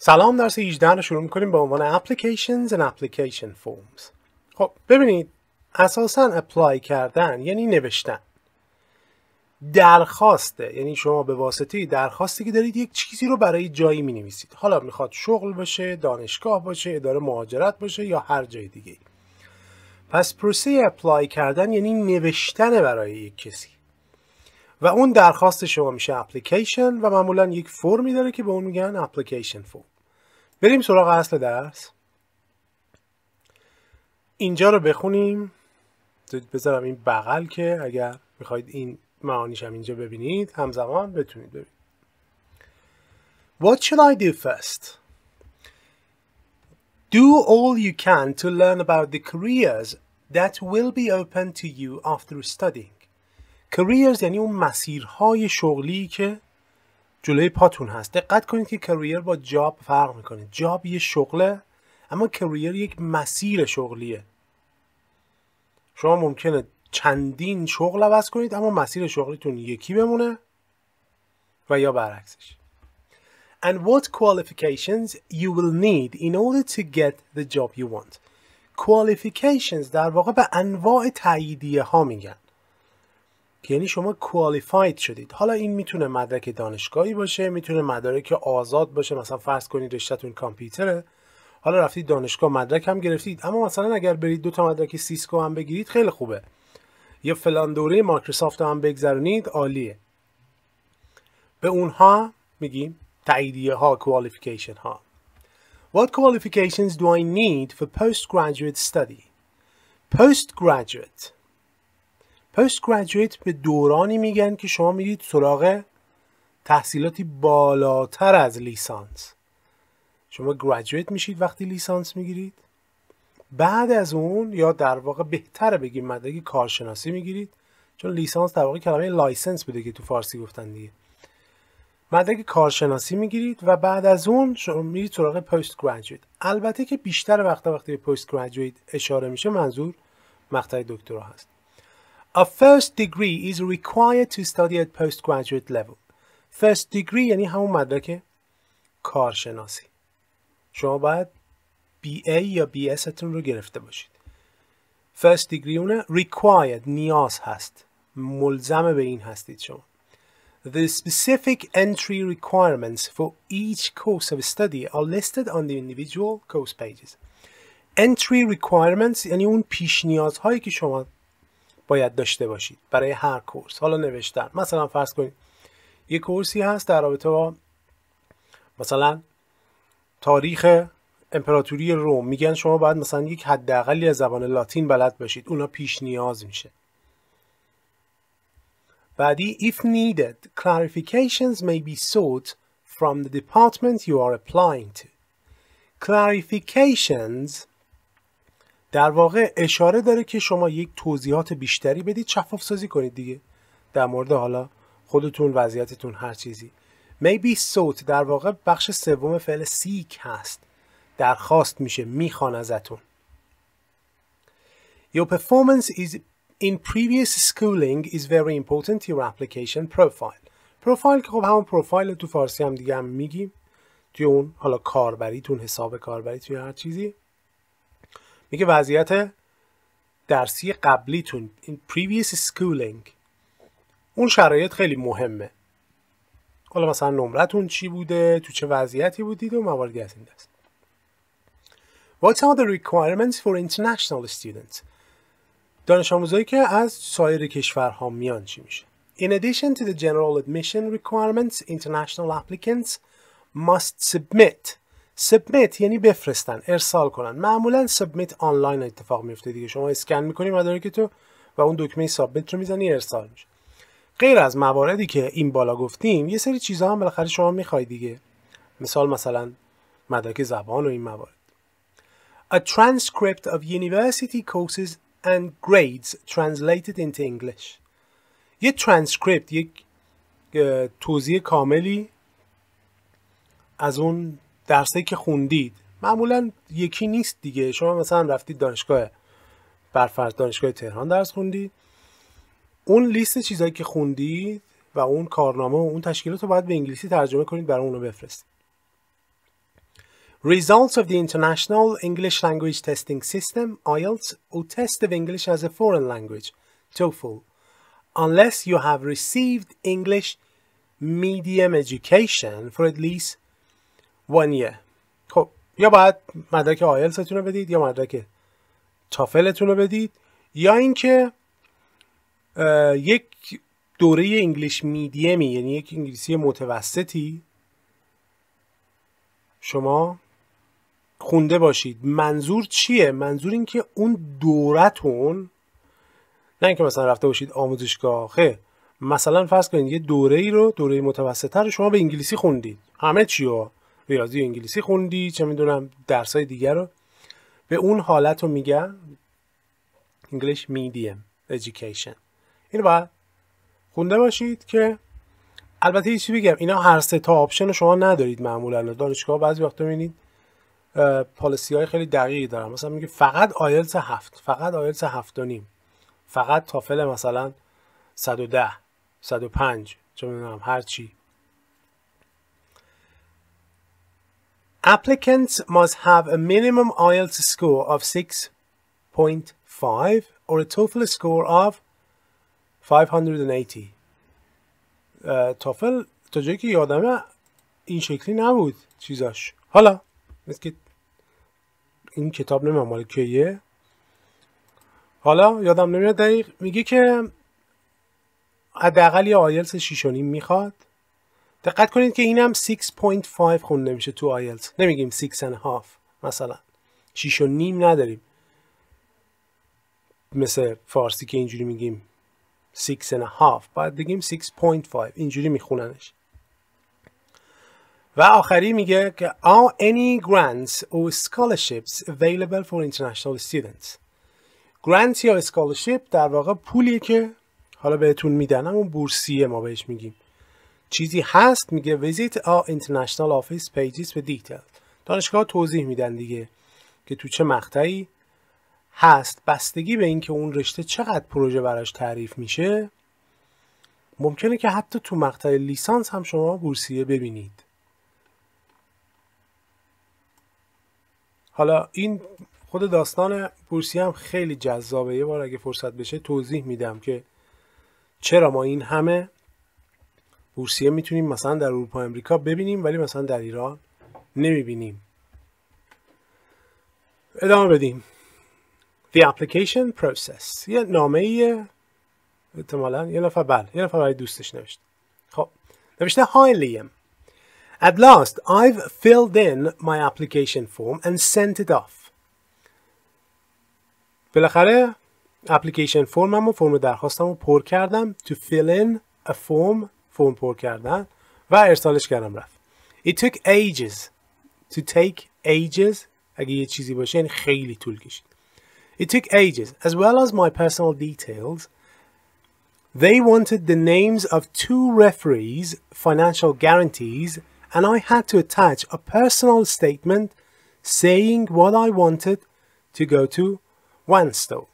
سلام درس 18 رو شروع میکنیم به عنوان applications and application forms خب ببینید اساسا اپلای کردن یعنی نوشتن درخواسته یعنی شما به واسطه درخواستی که دارید یک چیزی رو برای جایی می نویسید حالا میخواد شغل باشه دانشگاه باشه اداره مهاجرت باشه یا هر جای دیگه پس پروسه اپلای کردن یعنی نوشتن برای یک کسی و اون درخواست شما میشه اپلیکیشن و معمولا یک فرمی داره که به اون میگن اپلیکیشن فرم بریم سراغ اصل درس اینجا رو بخونیم بذارم این بغل که اگر میخواید این معانیش هم اینجا ببینید همزمان بتونید ببینید What should I do first? Do all you can to learn about the careers that will be open to you after studying. کریرز یعنی اون مسیرهای شغلی که جلوی پاتون هست دقت کنید که کریر با جاب فرق میکنه جاب یه شغله اما کریر یک مسیر شغلیه شما ممکنه چندین شغل عوض کنید اما مسیر شغلیتون یکی بمونه و یا برعکسش and what qualifications you will need in order to get the job you want qualifications در واقع به انواع تاییدیه ها میگن یعنی شما کوالیفاید شدید حالا این میتونه مدرک دانشگاهی باشه میتونه مدارک آزاد باشه مثلا فرض کنید رشتهتون کامپیوتره حالا رفتید دانشگاه مدرک هم گرفتید اما مثلا اگر برید دو تا مدرک سیسکو هم بگیرید خیلی خوبه یا فلان دوره مایکروسافت هم بگذرونید عالیه به اونها میگیم تاییدیه ها کوالیفیکیشن ها What qualifications do I need for postgraduate study? Postgraduate پست گریجویت به دورانی میگن که شما میرید سراغ تحصیلاتی بالاتر از لیسانس شما گریجویت میشید وقتی لیسانس میگیرید بعد از اون یا در واقع بهتر بگیم مدرک کارشناسی میگیرید چون لیسانس در واقع کلمه لایسنس بوده که تو فارسی گفتن دیگه مدرک کارشناسی میگیرید و بعد از اون شما میرید سراغ پست گریجویت البته که بیشتر وقتا وقتی به پست گریجویت اشاره میشه منظور مقطع دکترا هست A first degree is required to study at postgraduate level. First degree یعنی همون مدرک کارشناسی. شما باید BA یا BS تون رو گرفته باشید. First degree اونه required نیاز هست. ملزم به این هستید شما. The specific entry requirements for each course of study are listed on the individual course pages. Entry requirements یعنی اون پیش که شما باید داشته باشید برای هر کورس حالا نوشتن مثلا فرض کنید یه کورسی هست در رابطه با مثلا تاریخ امپراتوری روم میگن شما باید مثلا یک حداقلی از زبان لاتین بلد باشید اونا پیش نیاز میشه بعدی if needed clarifications may be sought from the department you are applying to clarifications در واقع اشاره داره که شما یک توضیحات بیشتری بدید شفاف سازی کنید دیگه در مورد حالا خودتون وضعیتتون هر چیزی maybe صوت در واقع بخش سوم فعل سیک هست درخواست میشه میخوان ازتون Your performance is in previous schooling is very important to your application profile. پروفایل که خب همون پروفایل تو فارسی هم دیگه هم میگیم توی اون حالا کاربریتون حساب کاربری توی هر چیزی میگه وضعیت درسی قبلیتون این previous schooling اون شرایط خیلی مهمه حالا مثلا نمرتون چی بوده تو چه وضعیتی بودید و مواردی از این دست What are the requirements for international students? دانش آموزایی که از سایر کشورها میان چی میشه؟ In addition to the general admission requirements, international applicants must submit سبمیت یعنی بفرستن ارسال کنن معمولا سبمیت آنلاین اتفاق میفته دیگه شما اسکن میکنی مدارک تو و اون دکمه سابمیت رو میزنی ارسال میشه غیر از مواردی که این بالا گفتیم یه سری چیزها هم بالاخره شما میخوای دیگه مثال مثلا مدارک زبان و این موارد A transcript of university courses and grades translated into English یه ترانسکریپت یک توضیح کاملی از اون درسایی که خوندید معمولا یکی نیست دیگه شما مثلا رفتید دانشگاه برفرض دانشگاه تهران درس خوندید اون لیست چیزایی که خوندید و اون کارنامه و اون تشکیلات رو باید به انگلیسی ترجمه کنید برای اونو بفرستید Results of the International English Language Testing System IELTS or Test of English as a Foreign Language TOEFL Unless you have received English medium education for at least وانیه خب یا باید مدرک آیلتس رو بدید یا مدرک تافلتون رو بدید یا اینکه یک دوره انگلیش میدیمی یعنی یک انگلیسی متوسطی شما خونده باشید منظور چیه منظور اینکه اون دورتون نه اینکه مثلا رفته باشید آموزشگاه خیر مثلا فرض کنید یه دوره ای رو دوره متوسطه رو شما به انگلیسی خوندید همه چی ریاضی انگلیسی خوندی چه میدونم درس های دیگر رو به اون حالت رو میگن English Medium Education این باید خونده باشید که البته یه چی بگم اینا هر سه تا آپشن رو شما ندارید معمولا دانشگاه بعضی وقت میبینید پالیسی های خیلی دقیقی دارن مثلا میگه فقط آیلتس هفت فقط آیلتس هفت و نیم فقط تافل مثلا 110 105 چه میدونم هر چی Applicants must have a minimum IELTS score of 6.5 or a TOEFL score of 580 تافل تا جایی که یادمه این شکلی نبود چیزاش حالا مثل که این کتاب نمیم کیه حالا یادم نمیاد دقیق میگه که حداقل یه آیلس 6.5 میخواد دقت کنید که اینم 6.5 خونده میشه تو آیلتس نمیگیم 6 and half مثلا 6 و نیم نداریم مثل فارسی که اینجوری میگیم 6 and half باید بگیم 6.5 اینجوری میخوننش و آخری میگه که are any grants or scholarships available for international students grants یا scholarship در واقع پولیه که حالا بهتون میدن اون بورسیه ما بهش میگیم چیزی هست میگه ویزیت آ اینترنشنال آفیس پیجیس به دیتیل دانشگاه توضیح میدن دیگه که تو چه مقطعی هست بستگی به اینکه اون رشته چقدر پروژه براش تعریف میشه ممکنه که حتی تو مقطع لیسانس هم شما بورسیه ببینید حالا این خود داستان بورسیه هم خیلی جذابه یه بار اگه فرصت بشه توضیح میدم که چرا ما این همه روسیه میتونیم مثلا در اروپا امریکا ببینیم ولی مثلا در ایران نمیبینیم ادامه بدیم The application process یه نامه ایه احتمالا یه نفر بل. یه نفر برای دوستش نوشت خب نوشته های لیم At last I've filled in my application form and sent it off بالاخره اپلیکیشن فرمم و فرم درخواستم رو پر کردم to fill in a form فرم پر کردن و ارسالش کردم رفت It took ages To take ages اگه یه چیزی باشه یعنی خیلی طول کشید It took ages As well as my personal details They wanted the names of two referees, financial guarantees, and I had to attach a personal statement saying what I wanted to go to Wanstow.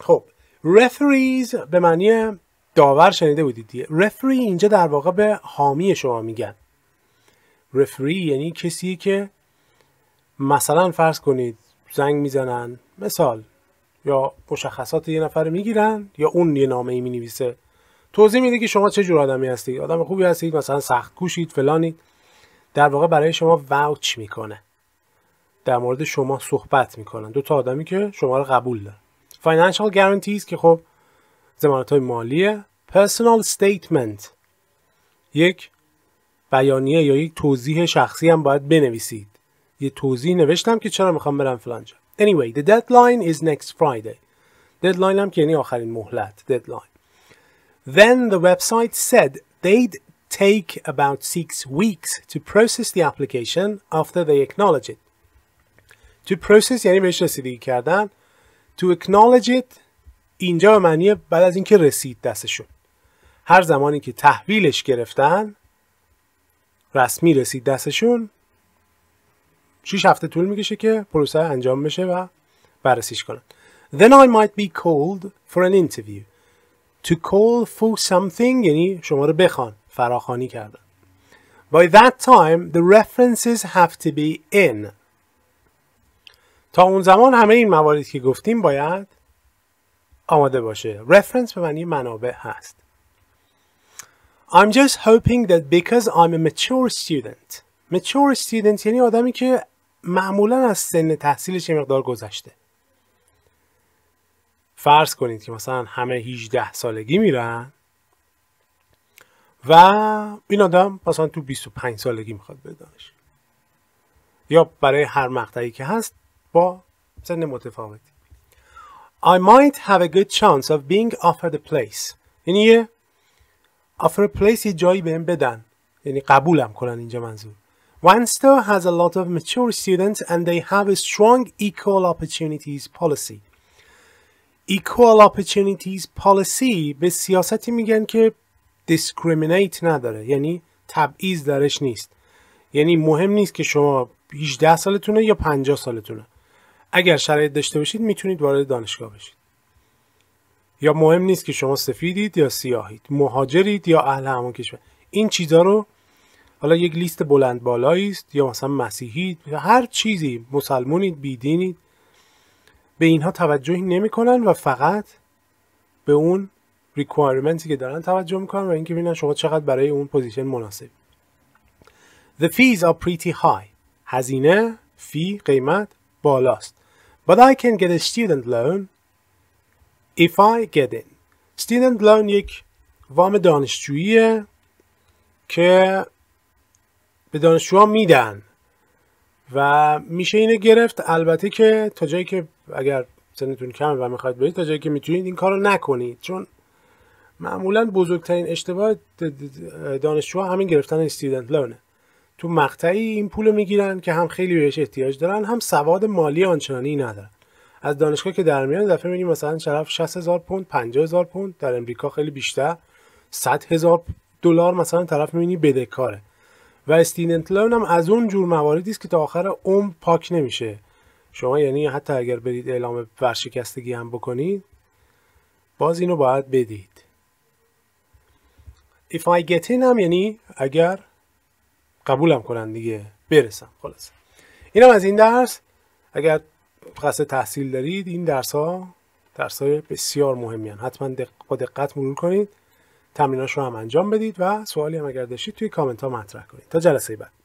خب referees به معنی داور شنیده بودید دیگه رفری اینجا در واقع به حامی شما میگن رفری یعنی کسی که مثلا فرض کنید زنگ میزنن مثال یا مشخصات یه نفر میگیرن یا اون یه نامه ای مینویسه توضیح میده که شما چه جور آدمی هستید آدم خوبی هستید مثلا سخت کوشید فلانی در واقع برای شما واوچ میکنه در مورد شما صحبت میکنن دو تا آدمی که شما رو قبول دارن فاینانشال گارانتیز که خب زمانت های مالیه personal statement یک بیانیه یا یک توضیح شخصی هم باید بنویسید یه توضیح نوشتم که چرا میخوام برم فلانجا Anyway, the deadline is next Friday. Deadline هم که یعنی آخرین مهلت. Deadline. Then the website said they'd take about six weeks to process the application after they acknowledge it. To process یعنی بهش رسیدگی کردن. To acknowledge it اینجا به معنی بعد از اینکه رسید دستشون هر زمانی که تحویلش گرفتن رسمی رسید دستشون 6 هفته طول میکشه که پروسه انجام بشه و بررسیش کنن Then I might be called for an interview To call for something یعنی شما رو بخوان فراخانی کردن By that time the references have to be in تا اون زمان همه این مواردی که گفتیم باید آماده باشه رفرنس به معنی منابع هست I'm just hoping that because I'm a mature student mature student یعنی آدمی که معمولا از سن تحصیلش مقدار گذشته فرض کنید که مثلا همه 18 سالگی میرن و این آدم مثلا تو 25 سالگی میخواد به یا برای هر مقطعی که هست با سن متفاوتی I might have a good chance of being offered a place In یه offer a place یه جایی بهم بدن یعنی قبولم کنن اینجا منظور Wanster has a lot of mature students and they have a strong equal opportunities policy. Equal opportunities policy به سیاستی میگن که discriminate نداره یعنی تبعیض درش نیست یعنی مهم نیست که شما 18 سالتونه یا 50 سالتونه اگر شرایط داشته باشید میتونید وارد دانشگاه بشید یا مهم نیست که شما سفیدید یا سیاهید مهاجرید یا اهل همون کشور این چیزا رو حالا یک لیست بلند بالایی است یا مثلا مسیحید یا هر چیزی مسلمونید بیدینید به اینها توجهی نمیکنن و فقط به اون ریکوایرمنتی که دارن توجه میکنن و اینکه ببینن شما چقدر برای اون پوزیشن مناسب The fees are pretty high هزینه فی قیمت بالاست But I can get a student loan if I get in. Student loan یک وام دانشجوییه که به دانشجوها میدن و میشه اینو گرفت البته که تا جایی که اگر سنتون کمه و میخواید برید تا جایی که میتونید این کارو نکنید چون معمولا بزرگترین اشتباه دانشجوها همین گرفتن استودنت لونه تو مقطعی این پول میگیرن که هم خیلی بهش احتیاج دارن هم سواد مالی آنچنانی ندارن از دانشگاه که در میان دفعه میبینیم مثلا شرف 60 هزار پوند 50 هزار پوند در امریکا خیلی بیشتر 100 هزار دلار مثلا طرف میبینی بدهکاره و استیدنت لون هم از اون جور مواردی است که تا آخر عمر پاک نمیشه شما یعنی حتی اگر برید اعلام ورشکستگی هم بکنید باز اینو باید بدید if I get in هم یعنی اگر قبولم کنن دیگه برسم خلاص اینم از این درس اگر قصد تحصیل دارید این درس ها درس های بسیار مهمی هن. حتما دق... با دقت مرور کنید تمریناش رو هم انجام بدید و سوالی هم اگر داشتید توی کامنت ها مطرح کنید تا جلسه بعد